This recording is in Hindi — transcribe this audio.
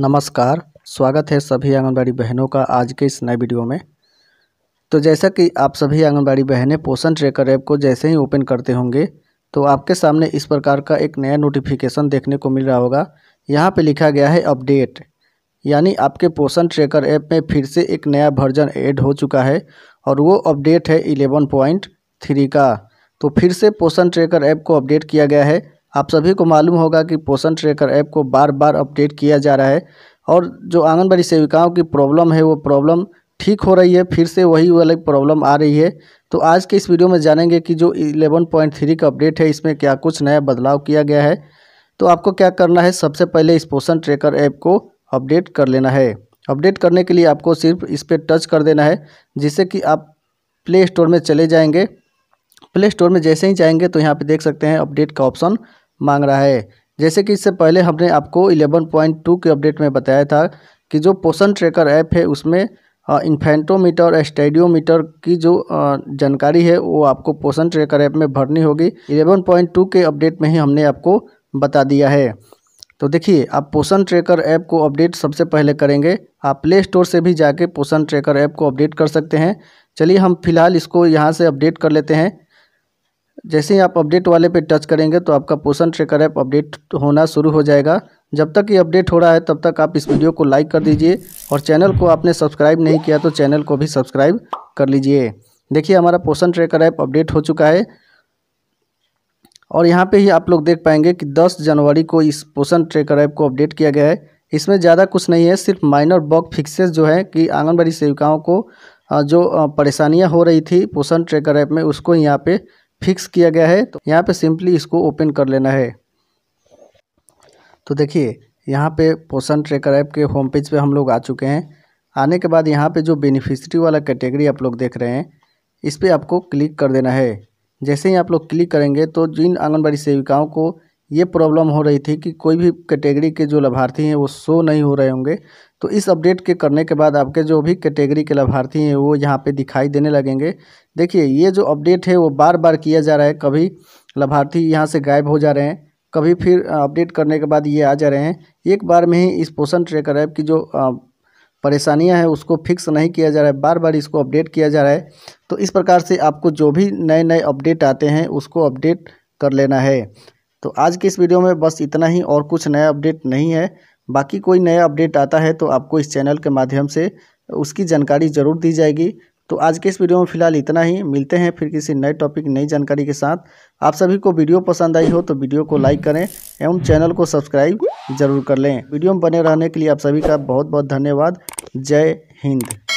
नमस्कार स्वागत है सभी आंगनबाड़ी बहनों का आज के इस नए वीडियो में तो जैसा कि आप सभी आंगनबाड़ी बहनें पोषण ट्रेकर ऐप को जैसे ही ओपन करते होंगे तो आपके सामने इस प्रकार का एक नया नोटिफिकेशन देखने को मिल रहा होगा यहाँ पे लिखा गया है अपडेट यानी आपके पोषण ट्रेकर ऐप में फिर से एक नया वर्जन ऐड हो चुका है और वो अपडेट है इलेवन पॉइंट थ्री का तो फिर से पोषण ट्रेकर ऐप को अपडेट किया गया है आप सभी को मालूम होगा कि पोषण ट्रैकर ऐप को बार बार अपडेट किया जा रहा है और जो आंगनबाड़ी सेविकाओं की प्रॉब्लम है वो प्रॉब्लम ठीक हो रही है फिर से वही वाली प्रॉब्लम आ रही है तो आज के इस वीडियो में जानेंगे कि जो 11.3 का अपडेट है इसमें क्या कुछ नया बदलाव किया गया है तो आपको क्या करना है सबसे पहले इस पोषण ट्रैकर ऐप को अपडेट कर लेना है अपडेट करने के लिए आपको सिर्फ इस पर टच कर देना है जिससे कि आप प्ले स्टोर में चले जाएँगे प्ले स्टोर में जैसे ही जाएंगे तो यहाँ पे देख सकते हैं अपडेट का ऑप्शन मांग रहा है जैसे कि इससे पहले हमने आपको 11.2 के अपडेट में बताया था कि जो पोषण ट्रैकर ऐप है उसमें इन्फेंटोमीटर स्टेडियोमीटर की जो जानकारी है वो आपको पोषण ट्रैकर ऐप में भरनी होगी 11.2 के अपडेट में ही हमने आपको बता दिया है तो देखिए आप पोषण ट्रैकर ऐप को अपडेट सबसे पहले करेंगे आप प्ले स्टोर से भी जाके पोषण ट्रैकर ऐप को अपडेट कर सकते हैं चलिए हम फिलहाल इसको यहाँ से अपडेट कर लेते हैं जैसे ही आप अपडेट वाले पे टच करेंगे तो आपका पोषण ट्रेकर ऐप अपडेट होना शुरू हो जाएगा जब तक ये अपडेट हो रहा है तब तक आप इस वीडियो को लाइक कर दीजिए और चैनल को आपने सब्सक्राइब नहीं किया तो चैनल को भी सब्सक्राइब कर लीजिए देखिए हमारा पोषण ट्रेकर ऐप अपडेट हो चुका है और यहाँ पे ही आप लोग देख पाएंगे कि 10 जनवरी को इस पोषण ट्रेकर ऐप को अपडेट किया गया है इसमें ज़्यादा कुछ नहीं है सिर्फ माइनर बॉक फिक्सेस जो है कि आंगनबाड़ी सेविकाओं को जो परेशानियाँ हो रही थी पोषण ट्रेकर ऐप में उसको यहाँ पे फिक्स किया गया है तो यहाँ पे सिंपली इसको ओपन कर लेना है तो देखिए यहाँ पे पोषण ट्रैकर ऐप के होम पेज पे हम लोग आ चुके हैं आने के बाद यहाँ पे जो बेनिफिशरी वाला कैटेगरी आप लोग देख रहे हैं इस पर आपको क्लिक कर देना है जैसे ही आप लोग क्लिक करेंगे तो जिन आंगनबाड़ी सेविकाओं को ये प्रॉब्लम हो रही थी कि कोई भी कैटेगरी के जो लाभार्थी हैं वो शो नहीं हो रहे होंगे तो इस अपडेट के करने के बाद आपके जो भी कैटेगरी के लाभार्थी हैं वो यहाँ पे दिखाई देने लगेंगे देखिए ये जो अपडेट है वो बार बार किया जा रहा है कभी लाभार्थी यहाँ से गायब हो जा रहे हैं कभी फिर अपडेट करने के बाद ये आ जा रहे हैं एक बार में ही इस पोषण ट्रेकर ऐप की जो परेशानियाँ हैं उसको फिक्स नहीं किया जा रहा है बार बार इसको अपडेट किया जा रहा है तो इस प्रकार से आपको जो भी नए नए अपडेट आते हैं उसको अपडेट कर लेना है तो आज के इस वीडियो में बस इतना ही और कुछ नया अपडेट नहीं है बाकी कोई नया अपडेट आता है तो आपको इस चैनल के माध्यम से उसकी जानकारी ज़रूर दी जाएगी तो आज के इस वीडियो में फिलहाल इतना ही मिलते हैं फिर किसी नए टॉपिक नई जानकारी के साथ आप सभी को वीडियो पसंद आई हो तो वीडियो को लाइक करें एवं चैनल को सब्सक्राइब जरूर कर लें वीडियो में बने रहने के लिए आप सभी का बहुत बहुत धन्यवाद जय हिंद